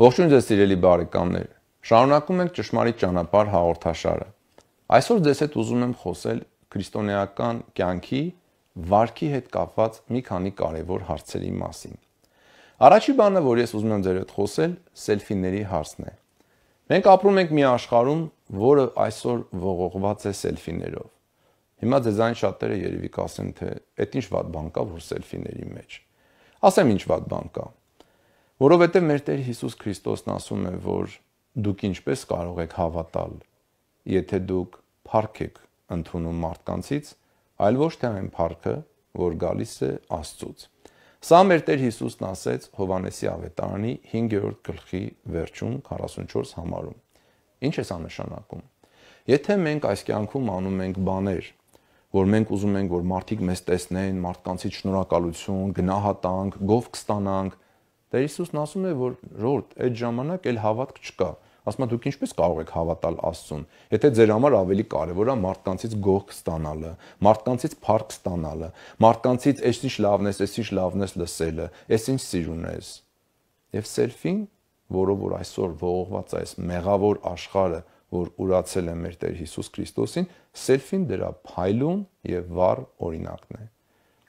Ողջույն ձեզ սիրելի բարեկամներ։ Շարունակում ենք ճշմարիտ ճանապարհ հաղորդաշարը։ Այսօր ձեզ հետ ուզում եմ խոսել քրիստոնեական կյանքի վարքի հետ կապված մի քանի կարևոր հարցերի մասին։ Առաջի բանը, որ ես ուզում եմ ձեր հետ խոսել, սելֆիների հարցն է։ Մենք ապրում ենք մի աշխարհում, որը այսօր ողողված է սելֆիներով։ Հիմա ձեզ այն շատերը երևի կասեն, թե այդ ինչ վատ բան կա, որ սելֆիների մեջ։ Ասեմ ինչ վատ բան կա։ Որովհետև մեր Տեր Հիսուս Քրիստոսն ասում է, որ դուք ինչպես կարող եք հավատալ, եթե դուք փառք եք ընդունում մարդկանցից, այլ ոչ թե այն փառքը, որ գալիս է Աստծուց։ Սա մեր Տեր Հիսուսն ասեց Հովանեսի ավետարանի 5-րդ գլխի վերջում 44 համարում։ Ինչ է սա նշանակում։ Եթե մենք այս կյանքում անում ենք բաներ, որ մենք ուզում ենք, որ մարդիկ մեզ տեսնեն, մարդկանցից շնորհակալություն, գնահատանք, գովք ստանանք, Տեր Հիսուսն ասում է, որ ժողովուրդ, այդ ժամանակ էլ հավատք չկա։ Ասում է դուք ինչպես կարող եք հավատալ Աստծուն, եթե ձեր համար ավելի կարևոր է մարդկանցից գող ստանալը, մարդկանցից փառք ստանալը, մարդկանցից այսինչ լավն ես, այսինչ լավն ես լսելը, այսինչ սիրուն ես։ Եվ սելֆին, որով որ այսօր ողողված է այս մեղավոր աշխարհը, որ ուրացել է մեր Տեր Հիսուս Քրիստոսին, սելֆին դրա փայլուն եւ վառ օրինակն է։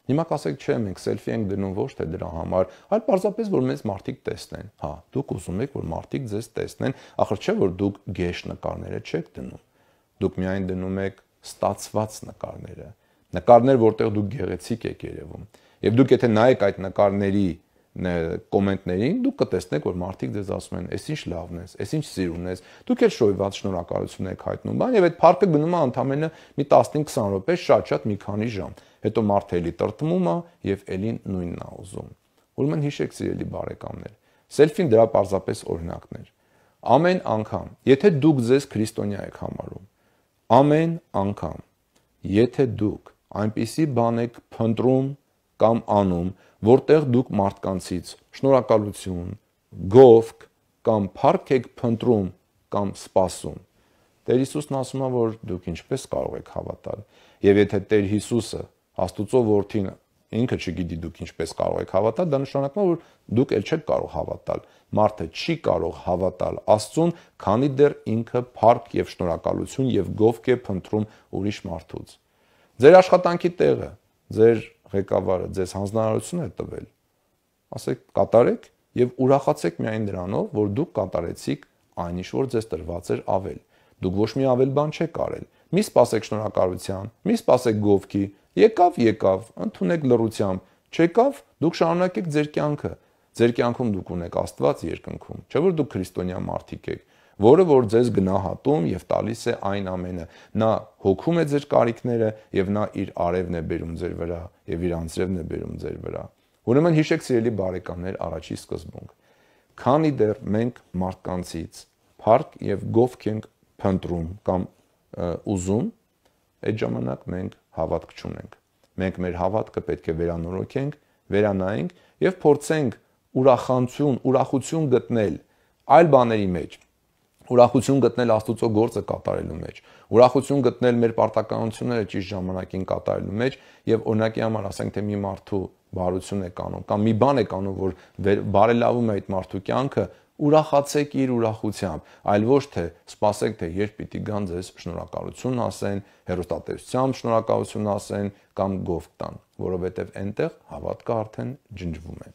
Հիմա կասեք, չէ, մենք սելֆի ենք դնում ոչ թե դրա համար, այլ պարզապես որ մեզ մարդիկ տեսնեն։ Հա, դուք ուզում եք որ մարդիկ ձեզ տեսնեն, ախր չէ որ դուք գեշ նկարները չեք դնում։ Դուք միայն դնում եք ստացված նկարները, նկարներ, որտեղ դուք գեղեցիկ եք երևում։ Եվ դուք եթե նայեք այդ նկարների կոմենտներին դուք կտեսնեք որ մարդիկ դեզ ասում են «Էս ինչ լավն ես, էս ինչ սիրուն ես»։ Դուք էլ շոյված շնորհակալություն եք հայտնում, բան եւ այդ парքը գնում է ընդամենը մի 15-20 րոպե շատ-շատ մի քանի ժամ։ Հետո մարդը էլի տրտմում է եւ էլին նույնն է ուզում։ Ուրեմն հիշեք սիրելի բարեկամներ, սելֆին դրա պարզապես օրինակն էր։ Ամեն անգամ, եթե դուք ձեզ քրիստոնյա եք համարում, ամեն անգամ, եթե դուք այնպիսի բան եք փնտրում, կամ անում, որտեղ դուք մարդկանցից շնորհակալություն, գովք կամ փառք եք փնտրում կամ սպասում։ Տեր Հիսուսն ասում է, որ դուք ինչպես կարող եք հավատալ։ Եվ եթե Տեր Հիսուսը Աստուծո որդին ինքը չգիտի դուք ինչպես կարող եք հավատալ, դա նշանակում է, որ դուք էլ չեք կարող հավատալ։ Մարդը չի կարող հավատալ Աստծուն, քանի դեռ ինքը փառք եւ շնորհակալություն եւ գովք է փնտրում ուրիշ մարդուց։ Ձեր աշխատանքի տեղը, ձեր ղեկավարը ձեզ հանձնարարություն է տվել, ասեք կատարեք եւ ուրախացեք միայն դրանով, որ դուք կատարեցիք այն ինչ որ ձեզ տրված էր ավել։ Դուք ոչ մի ավել բան չեք արել։ Մի սպասեք շնորհակալության, մի սպասեք գովքի, եկավ, եկավ, ընդունեք լրությամբ, չեկավ, դուք շարունակեք ձեր կյանքը։ Ձեր կյանքում դուք ունեք Աստված երկնքում, չէ՞ որ դուք քրիստոնյա մարդիկ եք որը որ ձեզ գնահատում եւ տալիս է այն ամենը։ Նա հոգում է ձեր կարիքները եւ նա իր արևն է բերում ձեր վրա եւ իր անձրևն է բերում ձեր վրա։ Ուրեմն հիշեք սիրելի բարեկամներ առաջի սկզբունք։ Քանի դեռ մենք մարդկանցից փառք եւ գովք ենք փնտրում կամ ուզում, այդ ժամանակ մենք հավատք չունենք։ Մենք մեր հավատքը պետք է վերանորոգենք, վերանայենք եւ փորձենք ուրախանցություն, ուրախություն գտնել այլ բաների մեջ, ուրախություն գտնել Աստուծո գործը կատարելու մեջ, ուրախություն գտնել մեր պարտականությունները ճիշտ ժամանակին կատարելու մեջ եւ օրինակի համար ասենք թե մի մարդու բարություն է կանում կամ մի բան է կանում, որ բարելավում է այդ մարդու կյանքը, ուրախացեք իր ուրախությամբ, այլ ոչ թե սպասեք թե երբ պիտի գան ձեզ շնորհակալություն ասեն, հերոստատեսությամբ շնորհակալություն ասեն կամ գովտ տան, որովհետեւ այնտեղ հավատքը արդեն ջնջվում է։